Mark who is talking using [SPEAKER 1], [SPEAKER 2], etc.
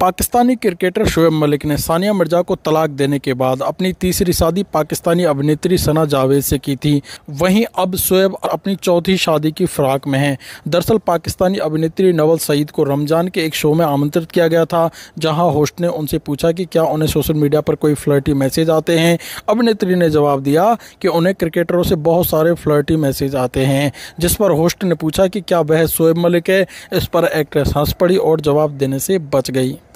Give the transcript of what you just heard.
[SPEAKER 1] Pakistani cricketer Shoaib Malik ने सानिया मिर्जा को तलाक देने के बाद अपनी तीसरी शादी पाकिस्तानी अभिनेत्री सना जावेद से की थी वहीं अब शोएब अपनी चौथी शादी की फिराक में हैं दरअसल पाकिस्तानी अभिनेत्री नवल सईद को रमज़ान के एक शो में आमंत्रित किया गया था जहां होस्ट ने उनसे पूछा कि क्या उन्हें सोशल मीडिया पर कोई फ्लर्टी मैसेज आते हैं अभिनेत्री ने जवाब दिया कि उन्हें क्रिकेटरों से बहुत सारे फ्लर्टी मैसेज आते हैं जिस पर होस्ट ने पूछा कि क्या वह शोएब मलिक है इस पर एक्ट्रेस हंस पड़ी और जवाब देने से बच गई